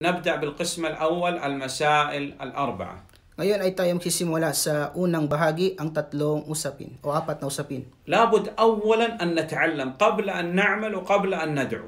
نبدأ بالقسم الأول المسائل الأربعة Ngayon ay tayo magsisimula sa unang bahagi, ang tatlong usapin o apat na usapin. لابد أولا أن نتعلم قبل أن نعمل وقبل an nad'u.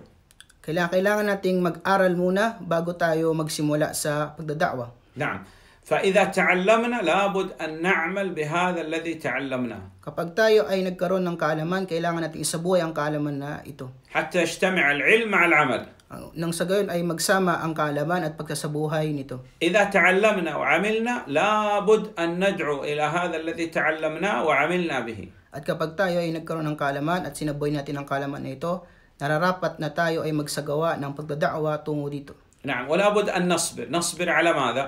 Kailangan, kailangan nating mag-aral muna bago tayo magsimula sa pagdadakwa. نعم فإذا تعلمنا لابد أن نعمل بهذا alladhi ta'allamna. Kapag tayo ay nagkaroon ng kaalaman, kailangan nating isabuhay ang kaalaman na ito. حتى يجتمع العلم مع العمل nang sa gayon ay magsama ang kaalaman at pagkasabuhay nito. ta'allamna إذا تعلمنا وعملنا an أن ila hadha alladhi ta'allamna wa amilna bihi. At kapag tayo ay nagkaroon ng kaalaman at sinaboy natin ang kaalaman na ito, nararapat na tayo ay magsagawa ng pagdadaawa tungo dito. Naam, نعم bud an nasbir. Nasbir ala madha?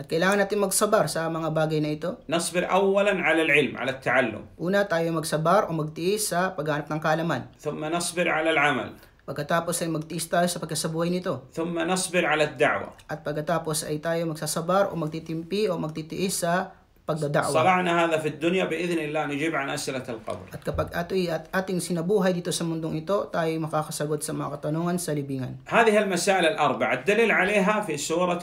At kailangan natin magsabar sa mga bagay na ito. Nasbir awalan ala al-ilm, ala على taallum Una tayo magsabar o magtiis sa paghanap ng kaalaman. ثم ala al-amal. Pagkatapos ay magtiis tayo sa pagkasabuhay nito. ثم nasbir ala الدعوة. At pagkatapos ay tayo magsasabar o magtitimpi o magtitiis sa pagdadawa. صلعنا هذا في الدنيا بإذن الله an as'alat al-qabr. At kapag ato'y at ating sinabuhay dito sa mundong ito, tayo makakasagot sa mga katanungan sa libingan. هذه المسائل dalil الدليل fi في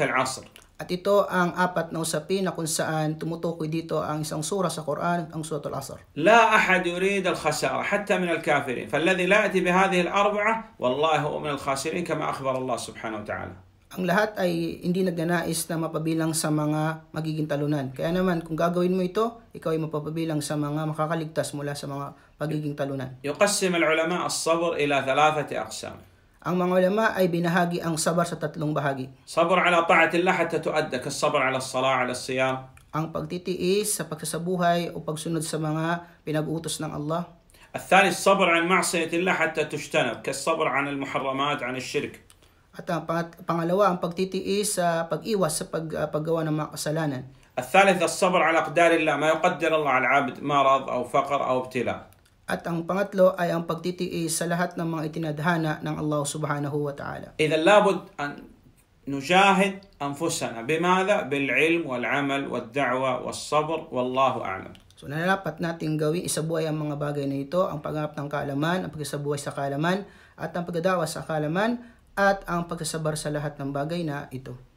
al-'Asr. At ito ang apat na usapin na kung saan tumutukoy dito ang isang sura sa Quran, ang Surat Al-Asr. لا أحد يريد الخسارة حتى من الكافرين فالذي لا يأتي بهذه الأربعة والله هو من الخاسرين كما أخبر الله سبحانه وتعالى ang lahat ay hindi nagnanais na mapabilang sa mga magiging talunan. Kaya naman, kung gagawin mo ito, ikaw ay mapapabilang sa mga makakaligtas mula sa mga magiging talunan. يقسم العلماء الصبر إلى ثلاثة أقسام ang mga ulama ay binahagi ang sabar sa tatlong bahagi. Sabr ala ta'atillah hatta tuadda kasabr ala salah ala siyam. Ang pagtitiis sa pagsasabuhay o pagsunod sa mga pinag-utos ng Allah. الثاني الصبر عن معصية hatta tushtanab تجتنب كالصبر عن المحرمات عن الشرك At ang pangat, pangalawa, ang pagtitiis sa pag-iwas sa pag, uh, paggawa ng mga kasalanan. الثالث الصبر على أقدار الله ما يقدر الله على العبد مرض أو فقر أو ابتلاء at ang pangatlo ay ang pagtitiis sa lahat ng mga itinadhana ng Allah subhanahu wa ta'ala. nujahid إذا لابد Bil ilm, wal amal, بالعلم da'wa, والدعوة sabr, wallahu a'lam. So nalalapat nating gawin isabuhay ang mga bagay na ito, ang paghanap ng kaalaman, ang pagsabuhay sa kaalaman, at ang pagdadawa sa kaalaman, at ang pagsasabar sa lahat ng bagay na ito.